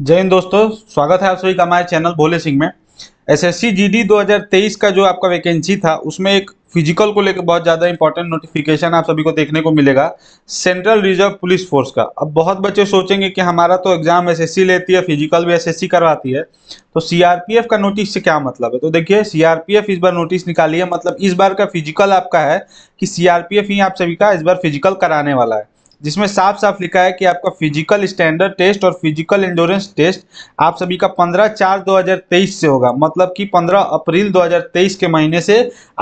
जय हिंद दोस्तों स्वागत है आप सभी का हमारे चैनल भोले सिंह में एसएससी जीडी 2023 का जो आपका वैकेंसी था उसमें एक फिजिकल को लेकर बहुत ज़्यादा इंपॉर्टेंट नोटिफिकेशन आप सभी को देखने को मिलेगा सेंट्रल रिजर्व पुलिस फोर्स का अब बहुत बच्चे सोचेंगे कि हमारा तो एग्जाम एसएससी लेती है फिजिकल भी एसएससी करवाती है तो सीआरपीएफ का नोटिस से क्या मतलब है तो देखिए सीआरपीएफ इस बार नोटिस निकाली है मतलब इस बार का फिजिकल आपका है कि सीआरपीएफ ही आप सभी का इस बार फिजिकल कराने वाला है जिसमें साफ साफ लिखा है कि आपका फिजिकल स्टैंडर्ड टेस्ट और फिजिकल इंडोरेंस टेस्ट आप सभी का 15 चार 2023 से होगा मतलब कि 15 अप्रैल 2023 के महीने से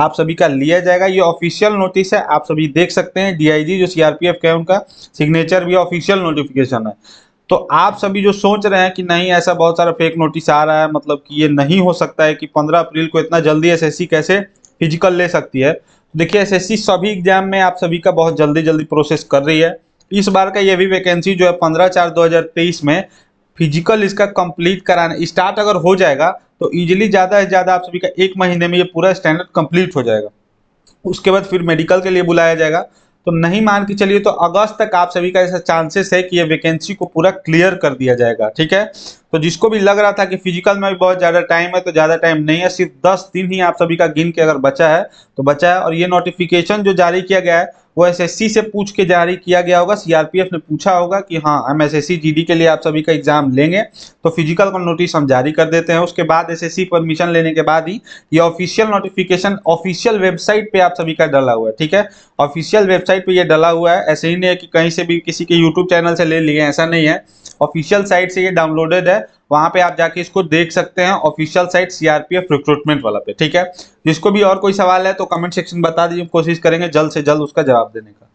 आप सभी का लिया जाएगा ये ऑफिशियल नोटिस है आप सभी देख सकते हैं डीआईजी जो सीआरपीएफ के उनका सिग्नेचर भी ऑफिशियल नोटिफिकेशन है तो आप सभी जो सोच रहे हैं कि नहीं ऐसा बहुत सारा फेक नोटिस आ रहा है मतलब कि ये नहीं हो सकता है कि पंद्रह अप्रैल को इतना जल्दी एस कैसे फिजिकल ले सकती है देखिए एसएससी सभी एग्जाम में आप सभी का बहुत जल्दी जल्दी प्रोसेस कर रही है इस बार का ये भी वैकेंसी जो है पंद्रह चार दो हजार तेईस में फिजिकल इसका कंप्लीट कराना स्टार्ट अगर हो जाएगा तो इजीली ज़्यादा से ज़्यादा आप सभी का एक महीने में ये पूरा स्टैंडर्ड कंप्लीट हो जाएगा उसके बाद फिर मेडिकल के लिए बुलाया जाएगा तो नहीं मान के चलिए तो अगस्त तक आप सभी का ऐसा चांसेस है कि ये वैकेंसी को पूरा क्लियर कर दिया जाएगा ठीक है तो जिसको भी लग रहा था कि फिजिकल में भी बहुत ज़्यादा टाइम है तो ज़्यादा टाइम नहीं है सिर्फ दस दिन ही आप सभी का गिन के अगर बचा है तो बचा है और ये नोटिफिकेशन जो जारी किया गया है वो एसएससी से पूछ के जारी किया गया होगा सीआरपीएफ ने पूछा होगा कि हाँ हम एसएससी जीडी के लिए आप सभी का एग्जाम लेंगे तो फिजिकल का नोटिस हम जारी कर देते हैं उसके बाद एसएससी परमिशन लेने के बाद ही ये ऑफिशियल नोटिफिकेशन ऑफिशियल वेबसाइट पे आप सभी का डला हुआ है ठीक है ऑफिशियल वेबसाइट पर यह डला हुआ है ऐसे ही नहीं है कि कहीं से भी किसी के यूट्यूब चैनल से ले लिए ऐसा नहीं है ऑफिशियल साइट से ये डाउनलोडेड है वहां पे आप जाके इसको देख सकते हैं ऑफिशियल साइट सीआरपीएफ रिक्रूटमेंट वाला पे ठीक है जिसको भी और कोई सवाल है तो कमेंट सेक्शन बता दीजिए कोशिश करेंगे जल्द से जल्द उसका जवाब देने का